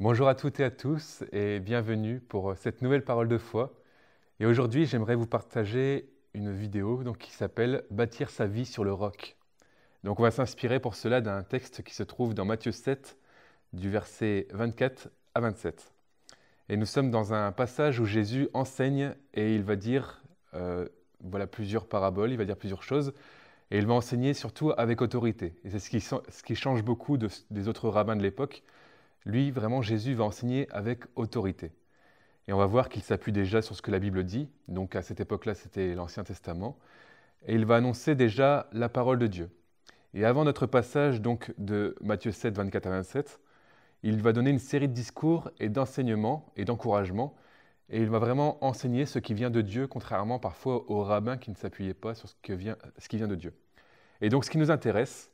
Bonjour à toutes et à tous et bienvenue pour euh, cette nouvelle parole de foi. Et aujourd'hui, j'aimerais vous partager une vidéo qui s'appelle Bâtir sa vie sur le roc. Donc on va s'inspirer pour cela d'un texte qui se trouve dans Matthieu 7, du verset 24 à 27. Et nous sommes dans un passage où Jésus enseigne et il va dire euh, voilà plusieurs paraboles, il va dire plusieurs choses, et il va enseigner surtout avec autorité. Et c'est ce qui, change beaucoup des autres rabbins de l'époque. Lui, vraiment, Jésus va enseigner avec autorité. Et on va voir qu'il s'appuie déjà sur ce que la Bible dit. Donc à cette époque-là, c'était l'Ancien Testament. Et il va annoncer déjà la parole de Dieu. Et avant notre passage donc de Matthieu 7, 24 à 27, il va donner une série de discours et d'enseignements et d'encouragements. Et il va vraiment enseigner ce qui vient de Dieu, contrairement parfois aux rabbins qui ne s'appuyaient pas sur ce, ce qui vient de Dieu. Et donc ce qui nous intéresse,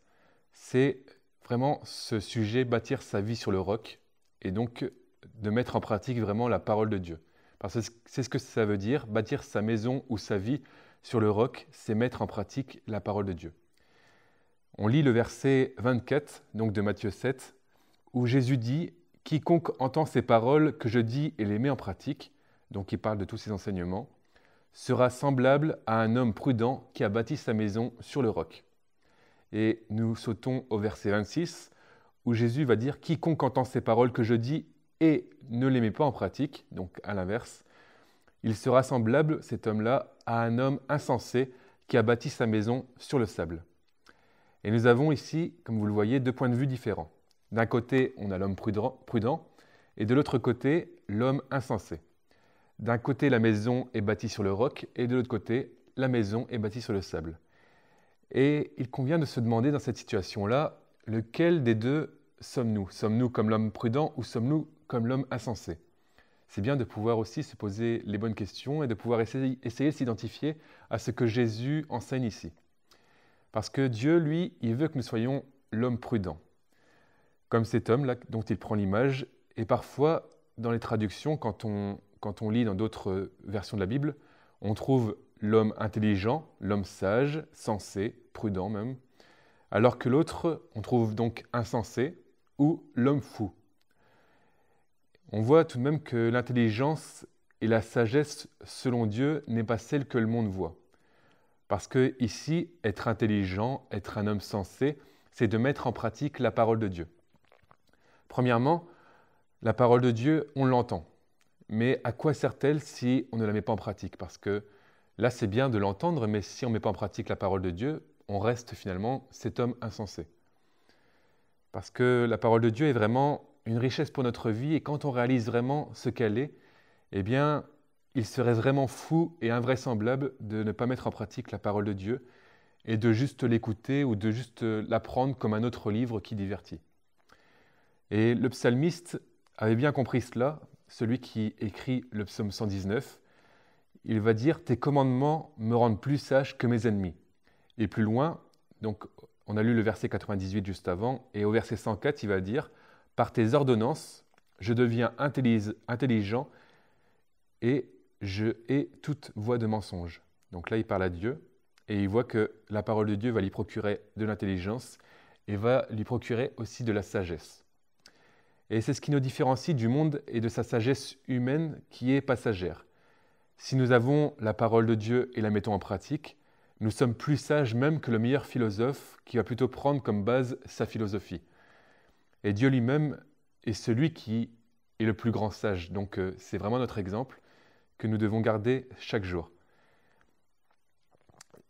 c'est vraiment ce sujet, bâtir sa vie sur le roc, et donc de mettre en pratique vraiment la parole de Dieu. Parce que c'est ce que ça veut dire, bâtir sa maison ou sa vie sur le roc, c'est mettre en pratique la parole de Dieu on lit le verset 24, donc de Matthieu 7, où Jésus dit Quiconque entend ces paroles que je dis et les met en pratique, donc il parle de tous ses enseignements, sera semblable à un homme prudent qui a bâti sa maison sur le roc. Et nous sautons au verset 26, où Jésus va dire Quiconque entend ces paroles que je dis et ne les met pas en pratique, donc à l'inverse, il sera semblable, cet homme-là, à un homme insensé qui a bâti sa maison sur le sable. Et nous avons ici, comme vous le voyez, deux points de vue différents. D'un côté, on a l'homme prudent, et de l'autre côté, l'homme insensé. D'un côté, la maison est bâtie sur le roc, et de l'autre côté, la maison est bâtie sur le sable. Et il convient de se demander dans cette situation-là, lequel des deux sommes-nous Sommes-nous comme l'homme prudent ou sommes-nous comme l'homme insensé C'est bien de pouvoir aussi se poser les bonnes questions et de pouvoir essayer, essayer de s'identifier à ce que Jésus enseigne ici. Parce que Dieu, lui, il veut que nous soyons l'homme prudent. Comme cet homme-là dont il prend l'image. Et parfois, dans les traductions, quand on, quand on lit dans d'autres versions de la Bible, on trouve l'homme intelligent, l'homme sage, sensé, prudent même. Alors que l'autre, on trouve donc insensé ou l'homme fou. On voit tout de même que l'intelligence et la sagesse, selon Dieu, n'est pas celle que le monde voit. Parce que ici, être intelligent, être un homme sensé, c'est de mettre en pratique la parole de Dieu. Premièrement, la parole de Dieu, on l'entend. Mais à quoi sert-elle si on ne la met pas en pratique Parce que là, c'est bien de l'entendre, mais si on ne met pas en pratique la parole de Dieu, on reste finalement cet homme insensé. Parce que la parole de Dieu est vraiment une richesse pour notre vie, et quand on réalise vraiment ce qu'elle est, eh bien, il serait vraiment fou et invraisemblable de ne pas mettre en pratique la parole de Dieu et de juste l'écouter ou de juste l'apprendre comme un autre livre qui divertit. Et le psalmiste avait bien compris cela, celui qui écrit le psaume 119. Il va dire Tes commandements me rendent plus sage que mes ennemis. Et plus loin, donc on a lu le verset 98 juste avant, et au verset 104, il va dire Par tes ordonnances, je deviens intelligent et je hais toute voie de mensonge. Donc là, il parle à Dieu et il voit que la parole de Dieu va lui procurer de l'intelligence et va lui procurer aussi de la sagesse. Et c'est ce qui nous différencie du monde et de sa sagesse humaine qui est passagère. Si nous avons la parole de Dieu et la mettons en pratique, nous sommes plus sages même que le meilleur philosophe qui va plutôt prendre comme base sa philosophie. Et Dieu lui-même est celui qui est le plus grand sage. Donc euh, c'est vraiment notre exemple que nous devons garder chaque jour.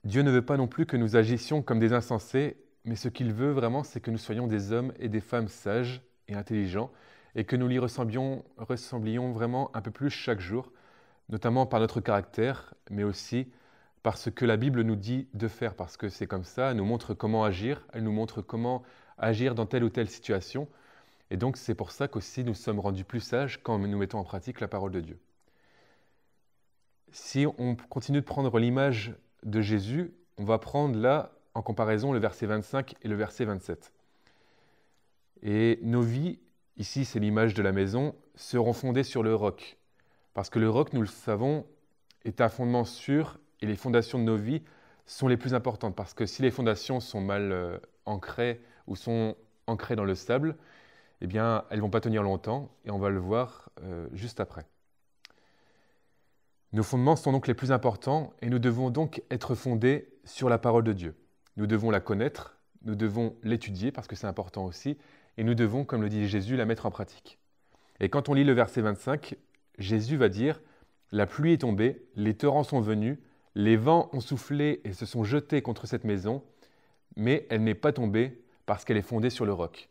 Dieu ne veut pas non plus que nous agissions comme des insensés, mais ce qu'il veut vraiment, c'est que nous soyons des hommes et des femmes sages et intelligents, et que nous lui ressemblions, ressemblions vraiment un peu plus chaque jour, notamment par notre caractère, mais aussi par ce que la Bible nous dit de faire, parce que c'est comme ça, elle nous montre comment agir, elle nous montre comment agir dans telle ou telle situation, et donc c'est pour ça qu'aussi nous sommes rendus plus sages quand nous mettons en pratique la parole de Dieu si on continue de prendre l'image de Jésus, on va prendre là en comparaison le verset 25 et le verset 27. Et nos vies, ici c'est l'image de la maison, seront fondées sur le roc. Parce que le roc, nous le savons, est un fondement sûr et les fondations de nos vies sont les plus importantes. Parce que si les fondations sont mal euh, ancrées ou sont ancrées dans le sable, eh bien elles vont pas tenir longtemps et on va le voir euh, juste après. Nos fondements sont donc les plus importants et nous devons donc être fondés sur la parole de Dieu. Nous devons la connaître, nous devons l'étudier parce que c'est important aussi, et nous devons, comme le dit Jésus, la mettre en pratique. Et quand on lit le verset 25, Jésus va dire, La pluie est tombée, les torrents sont venus, les vents ont soufflé et se sont jetés contre cette maison, mais elle n'est pas tombée parce qu'elle est fondée sur le roc.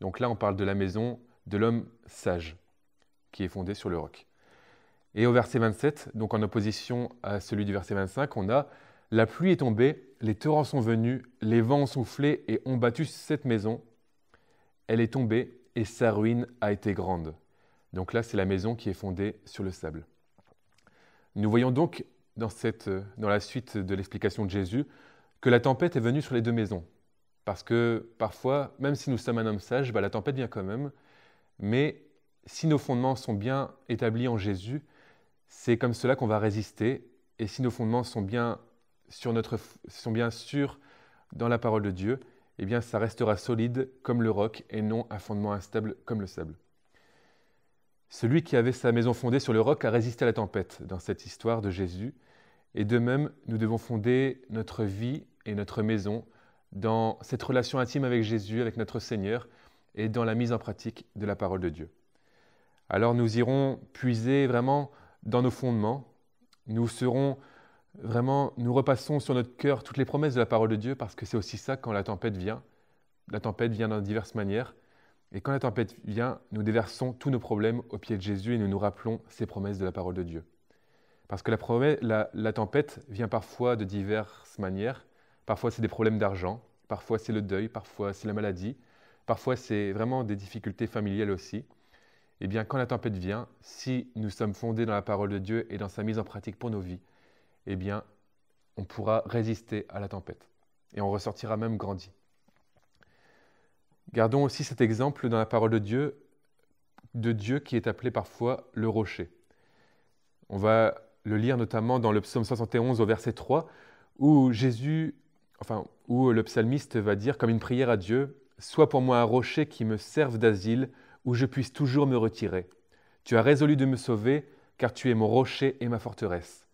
Donc là, on parle de la maison de l'homme sage, qui est fondée sur le roc. Et au verset 27, donc en opposition à celui du verset 25, on a La pluie est tombée, les torrents sont venus, les vents ont soufflé et ont battu cette maison. Elle est tombée et sa ruine a été grande. Donc là, c'est la maison qui est fondée sur le sable. Nous voyons donc dans, cette, dans la suite de l'explication de Jésus que la tempête est venue sur les deux maisons. Parce que parfois, même si nous sommes un homme sage, bah, la tempête vient quand même. Mais si nos fondements sont bien établis en Jésus, c'est comme cela qu'on va résister. Et si nos fondements sont bien, sont bien sûrs dans la parole de Dieu, eh bien ça restera solide comme le roc et non un fondement instable comme le sable. Celui qui avait sa maison fondée sur le roc a résisté à la tempête dans cette histoire de Jésus. Et de même, nous devons fonder notre vie et notre maison dans cette relation intime avec Jésus, avec notre Seigneur, et dans la mise en pratique de la parole de Dieu. Alors nous irons puiser vraiment dans nos fondements. Nous serons vraiment, nous repassons sur notre cœur toutes les promesses de la parole de Dieu parce que c'est aussi ça quand la tempête vient. La tempête vient de diverses manières. Et quand la tempête vient, nous déversons tous nos problèmes au pied de Jésus et nous nous rappelons ces promesses de la parole de Dieu. Parce que la, la tempête vient parfois de diverses manières. Parfois c'est des problèmes d'argent, parfois c'est le deuil, parfois c'est la maladie, parfois c'est vraiment des difficultés familiales aussi eh bien, quand la tempête vient, si nous sommes fondés dans la parole de Dieu et dans sa mise en pratique pour nos vies, eh bien, on pourra résister à la tempête. Et on ressortira même grandi. Gardons aussi cet exemple dans la parole de Dieu, de Dieu qui est appelé parfois le rocher. On va le lire notamment dans le psaume 71 au verset 3, où Jésus, enfin, où le psalmiste va dire comme une prière à Dieu, Sois pour moi un rocher qui me serve d'asile, où je puisse toujours me retirer. Tu as résolu de me sauver, car tu es mon rocher et ma forteresse.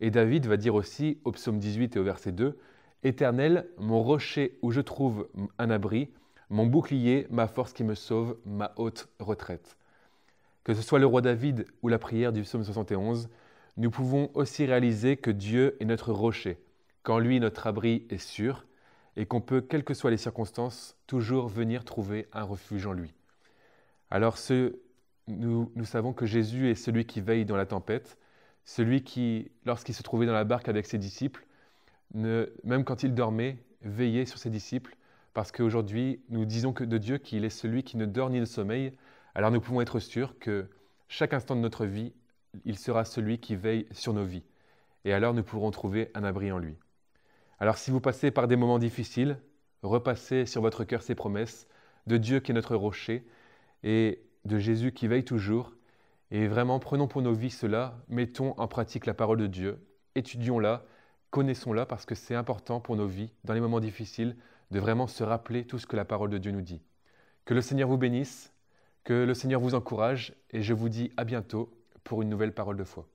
Et David va dire aussi, au psaume 18 et au verset 2, Éternel, mon rocher où je trouve un abri, mon bouclier, ma force qui me sauve, ma haute retraite. Que ce soit le roi David ou la prière du psaume 71, nous pouvons aussi réaliser que Dieu est notre rocher, qu'en lui notre abri est sûr, et qu'on peut, quelles que soient les circonstances, toujours venir trouver un refuge en lui. Alors nous, savons que Jésus est celui qui veille dans la tempête, celui qui, lorsqu'il se trouvait dans la barque avec ses disciples, même quand il dormait, veillait sur ses disciples, parce qu'aujourd'hui nous disons que de Dieu qu'il est celui qui ne dort ni ne sommeille, alors nous pouvons être sûrs que chaque instant de notre vie, il sera celui qui veille sur nos vies, et alors nous pourrons trouver un abri en lui. Alors si vous passez par des moments difficiles, repassez sur votre cœur ces promesses de Dieu qui est notre rocher, et de Jésus qui veille toujours. Et vraiment, prenons pour nos vies cela, mettons en pratique la parole de Dieu, étudions-la, connaissons-la, parce que c'est important pour nos vies, dans les moments difficiles, de vraiment se rappeler tout ce que la parole de Dieu nous dit. Que le Seigneur vous bénisse, que le Seigneur vous encourage, et je vous dis à bientôt pour une nouvelle parole de foi.